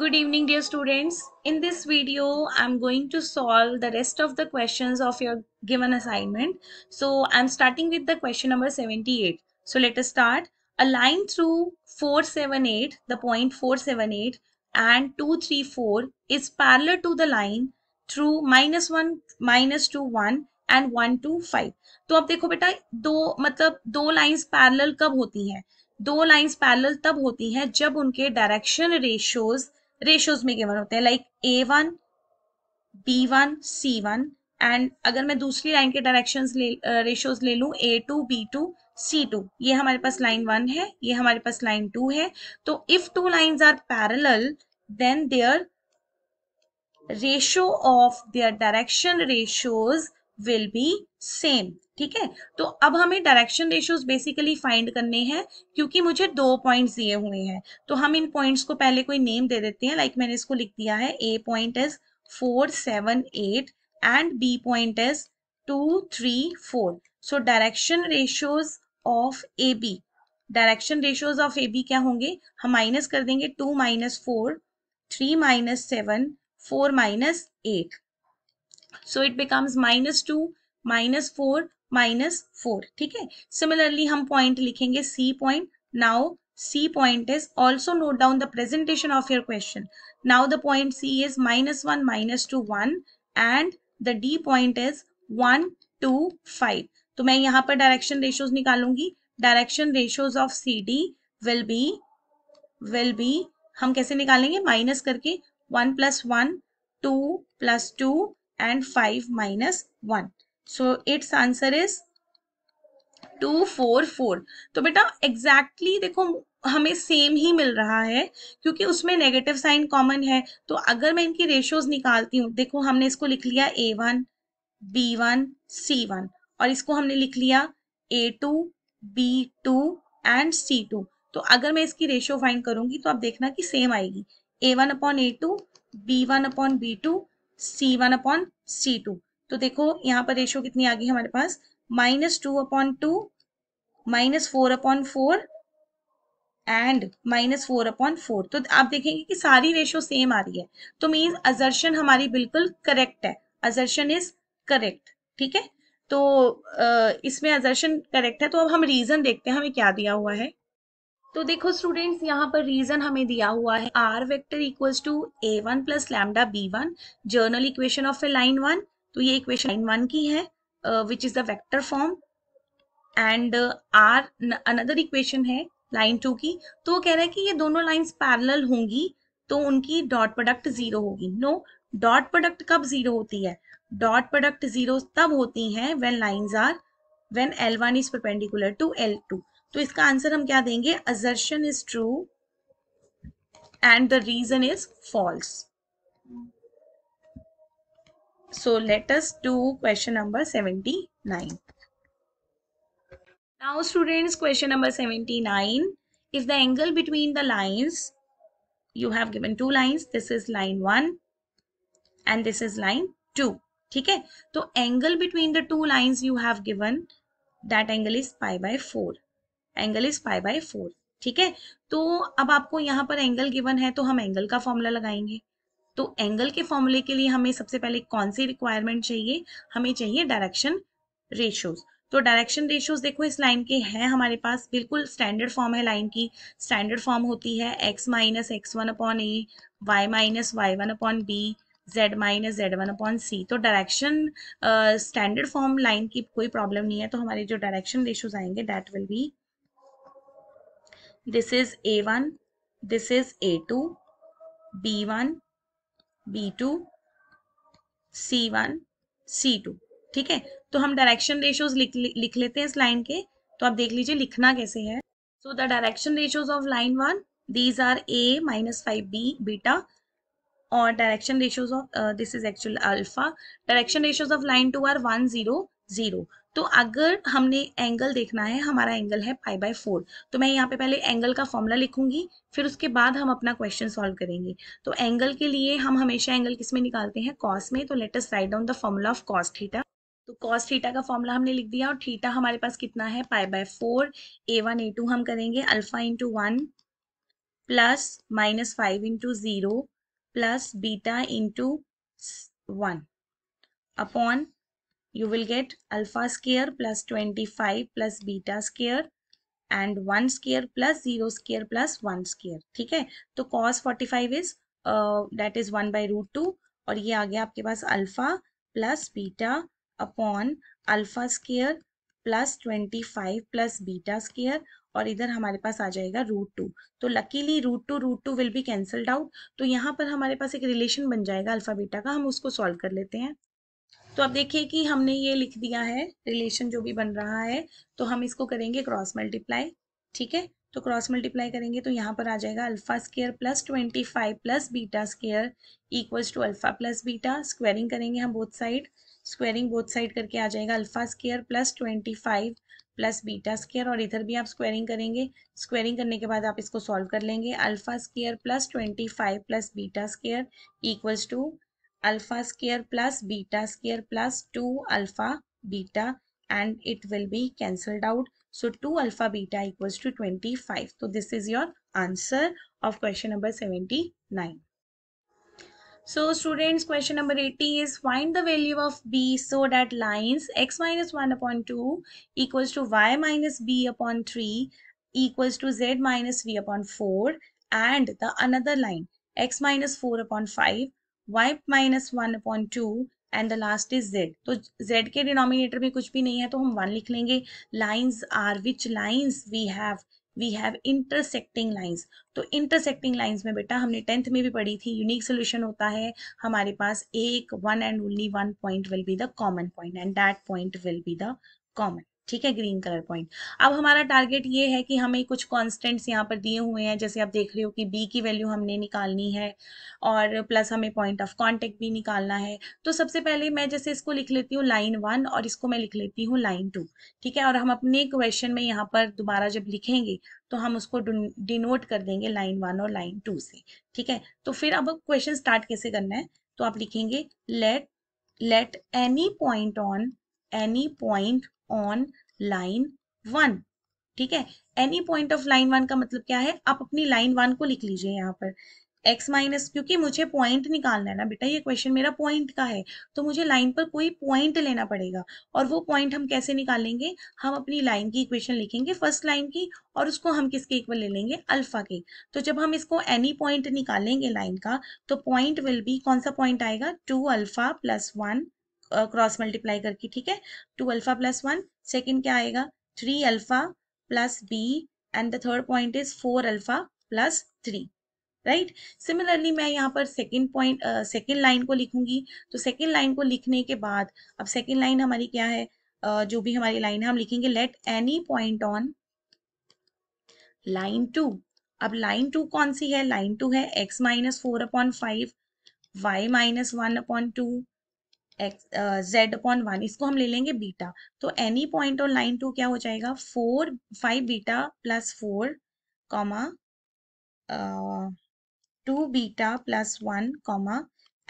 Good evening dear students. In this video, I'm going to solve the rest of the questions of your given assignment. So I'm starting with the question number 78. So let us start. A line through 478, the point 478 and 234 is parallel to the line through minus 1 minus 2 1 and one two five तो अब देखो बेटा दो मतलब दो lines parallel कब होती हैं दो लाइंस पैरेलल तब होती हैं जब उनके डायरेक्शन रेशियोज रेशियोज में गिवन होते हैं like A one B one C one and अगर मैं दूसरी लाइन के डायरेक्शन रेशियोज ले लूँ A two B two C two ये हमारे पास लाइन वन है ये हमारे पास लाइन टू है तो if two lines are parallel then their ratio of their direction ratios will be same ठीक है तो अब हमें डायरेक्शन रेशियोज बेसिकली फाइंड करने हैं क्योंकि मुझे दो पॉइंट्स दिए हुए हैं तो हम इन पॉइंट्स को पहले कोई नेम दे देते हैं लाइक like मैंने इसको लिख दिया है A point is four seven eight and B point is two three four so direction ratios of A B direction ratios of A B क्या होंगे हम माइनस कर देंगे two minus four three minus seven four minus eight so it becomes minus two minus four minus four ठीक है similarly हम point लिखेंगे C point now C point is also note down the presentation of your question now the point C is minus one minus two one and the D point is one two five तो मैं यहां पर direction ratios निकालूंगी direction ratios of C D will be will be हम कैसे निकालेंगे minus करके one plus one two plus two and five minus one so its answer is two four four तो बेटा एग्जैक्टली exactly देखो हमें same ही मिल रहा है क्योंकि उसमें नेगेटिव साइन कॉमन है तो अगर मैं इनकी रेशियोज निकालती हूँ देखो हमने इसको लिख लिया A one B one C one और इसको हमने लिख लिया A two B two and C two तो अगर मैं इसकी रेशियो फाइन करूंगी तो आप देखना कि सेम आएगी A one upon A two B one upon B two C one upon C two तो देखो यहाँ पर रेशियो कितनी आ गई हमारे पास minus two upon two minus four upon four and minus four upon four तो आप देखेंगे कि सारी रेशियो सेम आ रही है तो मीन्स अजर्शन हमारी बिल्कुल करेक्ट है अजर्शन इज करेक्ट ठीक है तो इसमें अजर्शन करेक्ट है तो अब हम रीजन देखते हैं हमें क्या दिया हुआ है तो देखो स्टूडेंट्स यहाँ पर रीजन हमें दिया हुआ है R vector equals to A one plus lambda B one general equation of a line one तो ये इक्वेशन लाइन वन की है which is the vector form and R another equation है लाइन टू की तो वो कह रहा है कि ये दोनों लाइंस पैरेलल होंगी तो उनकी डॉट प्रोडक्ट जीरो होगी नो डॉट प्रोडक्ट कब जीरो होती है डॉट प्रोडक्ट जीरो तब होती है when lines are when L one is perpendicular to L two तो इसका आंसर हम क्या देंगे assertion is true and the reason is false So let us do question number 79. Now students question number 79. If the angle between the lines, you have given two lines. This is line 1 and this is line 2. theek hai to angle between the two lines you have given that angle is pi by 4 angle is pi by 4 ठीक है तो अब आपको यहाँ पर angle given है तो हम एंगल का फॉर्मूला लगाएंगे तो एंगल के फॉर्मूले के लिए हमें सबसे पहले कौन सी रिक्वायरमेंट चाहिए हमें चाहिए डायरेक्शन रेशोज तो डायरेक्शन रेशियोज देखो इस लाइन के हैं हमारे पास बिल्कुल स्टैंडर्ड फॉर्म है लाइन की स्टैंडर्ड फॉर्म होती है x minus X one upon A Y minus Y one upon B Z minus Z one upon C तो डायरेक्शन स्टैंडर्ड फॉर्म लाइन की कोई प्रॉब्लम नहीं है तो हमारे जो डायरेक्शन रेशियोज आएंगे that will be this is a one this is a two B one b two C one c two ठीक है तो हम डायरेक्शन रेशियोज लिख, लिख लेते हैं इस लाइन के तो आप देख लीजिए लिखना कैसे है so the direction ratios of line one these are a minus five b beta और direction ratios of this is actual alpha direction ratios of line two are one zero zero तो अगर हमने एंगल देखना है हमारा angle है pi by four तो मैं यहाँ पे पहले एंगल का फॉर्मूला लिखूंगी फिर उसके बाद हम अपना क्वेश्चन सॉल्व करेंगे तो एंगल के लिए हम हमेशा एंगल किस में निकालते हैं कॉस में तो let us write down the formula of cos theta तो कॉस थीटा का फॉर्मूला हमने लिख दिया और थीटा हमारे पास कितना है pi by four a one a two हम करेंगे alpha into one plus minus five into zero plus beta into one upon you will get alpha square plus 25 plus beta square and 1 square plus 0 square plus 1 square ठीक है तो cos 45 is that is 1 by root 2 और ये आ गया आपके पास alpha plus beta upon alpha square plus 25 plus beta square और इधर हमारे पास आ जाएगा root 2 तो luckily root 2 root 2 will be cancelled out तो यहाँ पर हमारे पास एक relation बन जाएगा alpha beta का हम उसको solve कर लेते हैं तो अब देखिए कि हमने ये लिख दिया है रिलेशन जो भी बन रहा है तो हम इसको करेंगे क्रॉस मल्टीप्लाई ठीक है तो क्रॉस मल्टीप्लाई करेंगे तो यहाँ पर आ जाएगा alpha square plus twenty five plus beta square equals to alpha plus beta squaring करेंगे हम both side squaring both side करके आ जाएगा alpha square plus twenty five plus beta square और इधर भी आप स्क्वायरिंग करेंगे स्क्वायरिंग करने के बाद आप इसको सॉल्व कर लेंगे alpha square plus twenty five plus beta square equals to alpha square plus beta square plus 2 alpha beta and it will be cancelled out. So 2 alpha beta equals to 25. So this is your answer of question number 79. So students question number 80 is find the value of b so that lines x minus 1 upon 2 equals to y minus b upon 3 equals to z minus minus v upon 4 and the another line x minus 4 upon 5 y minus one upon two and the last is z तो z के denominator में कुछ भी नहीं है तो हम one लिख लेंगे lines are which lines we have we have intersecting lines तो इंटरसेक्टिंग लाइंस में बेटा हमने टेंथ में भी पढ़ी थी यूनिक सोल्यूशन होता है हमारे पास एक one and only one point will be the common point and that point will be the common ठीक है ग्रीन कलर पॉइंट अब हमारा टारगेट ये है कि हमें कुछ कॉन्स्टेंट्स यहाँ पर दिए हुए हैं जैसे आप देख रहे हो कि बी की वैल्यू हमने निकालनी है और प्लस हमें पॉइंट ऑफ कॉन्टेक्ट भी निकालना है तो सबसे पहले मैं जैसे इसको लिख लेती हूँ लाइन वन और इसको मैं लिख लेती हूँ लाइन टू ठीक है और हम अपने क्वेश्चन में यहाँ पर दोबारा जब लिखेंगे तो हम उसको डिनोट कर देंगे लाइन वन और लाइन टू से ठीक है तो फिर अब क्वेश्चन स्टार्ट कैसे करना है तो आप लिखेंगे let let any point on any point on line one ठीक है any point of line one का मतलब क्या है आप अपनी लाइन वन को लिख लीजिए यहाँ पर x माइनस क्योंकि मुझे पॉइंट निकालना है ना बेटा ये क्वेश्चन मेरा पॉइंट का है तो मुझे लाइन पर कोई पॉइंट लेना पड़ेगा और वो पॉइंट हम कैसे निकालेंगे हम अपनी लाइन की इक्वेशन लिखेंगे फर्स्ट लाइन की और उसको हम किसके इक्वल ले लेंगे अल्फा के तो जब हम इसको एनी पॉइंट निकालेंगे लाइन का तो पॉइंट विल बी कौन सा पॉइंट आएगा two alpha plus one cross multiply करके ठीक है two alpha plus one second क्या आएगा three alpha plus b and the third point is four alpha plus three right similarly मैं यहाँ पर सेकेंड पॉइंट सेकेंड लाइन को लिखूंगी तो सेकेंड लाइन को लिखने के बाद अब सेकेंड लाइन हमारी क्या है uh, जो भी हमारी लाइन है हम लिखेंगे let any point on line two अब लाइन टू कौन सी है लाइन टू है x minus four upon five y minus one upon two x z upon one इसको हम ले लेंगे बीटा तो any point on line two क्या हो जाएगा four five beta plus four comma two beta plus one comma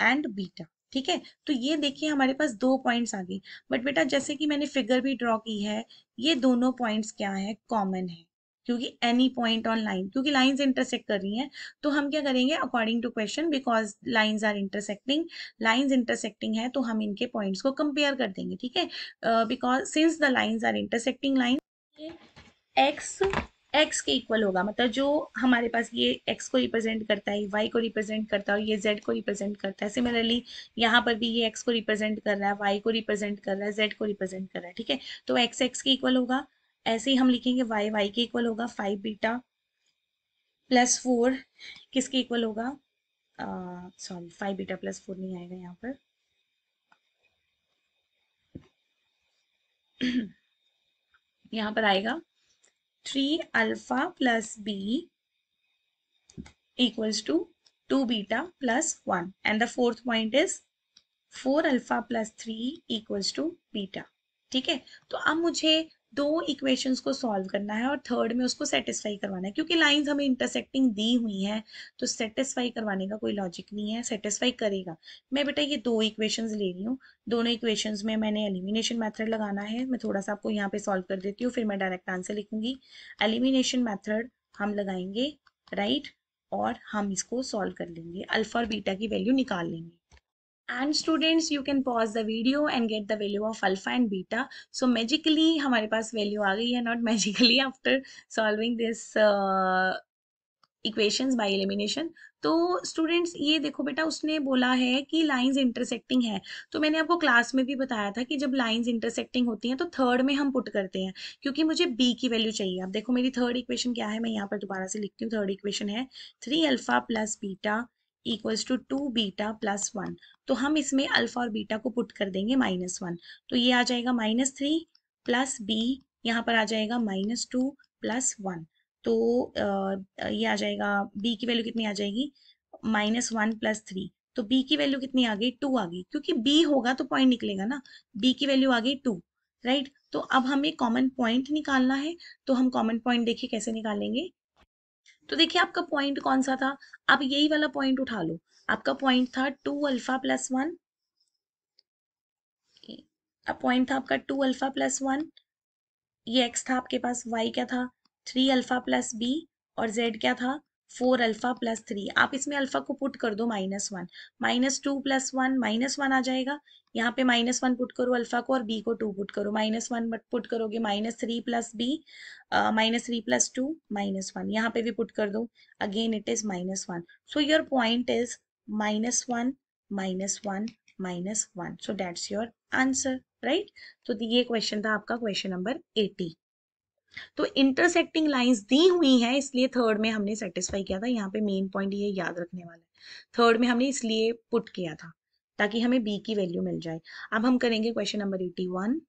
and beta ठीक है तो ये देखिए हमारे पास दो पॉइंट्स आ गए बट बेटा जैसे कि मैंने फिगर भी ड्रॉ की है ये दोनों पॉइंट्स क्या है कॉमन है क्योंकि एनी पॉइंट ऑन लाइन क्योंकि लाइंस इंटरसेक्ट कर रही हैं तो हम क्या करेंगे according to question because lines are intersecting lines intersecting है तो हम इनके पॉइंट्स को कंपेयर कर देंगे ठीक है because since the lines are intersecting line x x के इक्वल होगा मतलब जो हमारे पास ये एक्स को रिप्रेजेंट करता है वाई को रिप्रेजेंट करता है और ये जेड को रिप्रेजेंट करता है सिमिलरली यहाँ पर भी ये एक्स को रिप्रेजेंट कर रहा है वाई को रिप्रेजेंट कर रहा है जेड को रिप्रेजेंट कर रहा है ठीक है तो एक्स एक्स के इक्वल होगा ऐसे ही हम लिखेंगे वाई वाई के इक्वल होगा फाइव बीटा प्लस फोर किसके इक्वल होगा sorry five beta plus four नहीं आएगा यहाँ पर यहाँ पर आएगा three alpha plus b equals to two beta plus one and the fourth point is four alpha plus three equals to beta ठीक है तो अब मुझे दो इक्वेशंस को सॉल्व करना है और थर्ड में उसको सेटिस्फाई करवाना है क्योंकि लाइंस हमें इंटरसेक्टिंग दी हुई हैं तो सेटिस्फाई करवाने का कोई लॉजिक नहीं है सेटिस्फाई करेगा मैं बेटा ये दो इक्वेशंस ले रही हूँ दोनों इक्वेशंस में मैंने एलिमिनेशन मेथड लगाना है मैं थोड़ा सा आपको यहाँ पे सॉल्व कर देती हूँ फिर मैं डायरेक्ट आंसर लिखूंगी एलिमिनेशन मैथड हम लगाएंगे राइट right? और हम इसको सॉल्व कर लेंगे अल्फा और बीटा की वैल्यू निकाल लेंगे and students you can pause the video and get the value of alpha and beta so magically हमारे पास वैल्यू आ गई है not magically after solving this equations by elimination तो स्टूडेंट्स ये देखो बेटा उसने बोला है कि लाइंस इंटरसेक्टिंग है तो मैंने आपको क्लास में भी बताया था कि जब लाइंस इंटरसेक्टिंग होती हैं तो थर्ड में हम पुट करते हैं क्योंकि मुझे बी की वैल्यू चाहिए अब देखो मेरी थर्ड इक्वेशन क्या है मैं यहाँ पर दोबारा से लिखती हूँ थर्ड इक्वेशन है three alpha plus beta equals to two beta plus one तो हम इसमें अल्फा और बीटा को पुट कर देंगे माइनस वन तो ये आ जाएगा माइनस थ्री प्लस बी यहाँ पर आ जाएगा माइनस टू प्लस वन तो ये आ जाएगा बी की वैल्यू कितनी आ जाएगी माइनस वन प्लस थ्री तो बी की वैल्यू कितनी आ गई टू आ गई क्योंकि बी होगा तो पॉइंट निकलेगा ना बी की वैल्यू आ गई टू राइट तो अब हमें कॉमन पॉइंट निकालना है तो हम कॉमन पॉइंट देखिए कैसे निकालेंगे तो देखिए आपका पॉइंट कौन सा था आप यही वाला पॉइंट उठा लो आपका पॉइंट था two alpha plus one point था आपका टू अल्फा प्लस वन ये एक्स था आपके पास वाई क्या था थ्री अल्फा प्लस बी और जेड क्या था फोर अल्फा प्लस थ्री आप इसमें अल्फा को पुट कर दो minus one minus two plus one minus one आ जाएगा यहाँ पे माइनस वन पुट करो अल्फा को और बी को टू पुट करो माइनस वन पुट करोगे minus three plus b minus three plus two minus one यहाँ पे भी पुट कर दो again it is minus one so your point is minus one minus one minus one so that's your answer right तो ये question था आपका question number eighty तो इंटरसेक्टिंग लाइंस दी हुई हैं इसलिए थर्ड में हमने सेटिस्फाई किया था यहाँ पे मेन पॉइंट ये याद रखने वाला है थर्ड में हमने इसलिए पुट किया था ताकि हमें बी की वैल्यू मिल जाए अब हम करेंगे क्वेश्चन नंबर एटी वन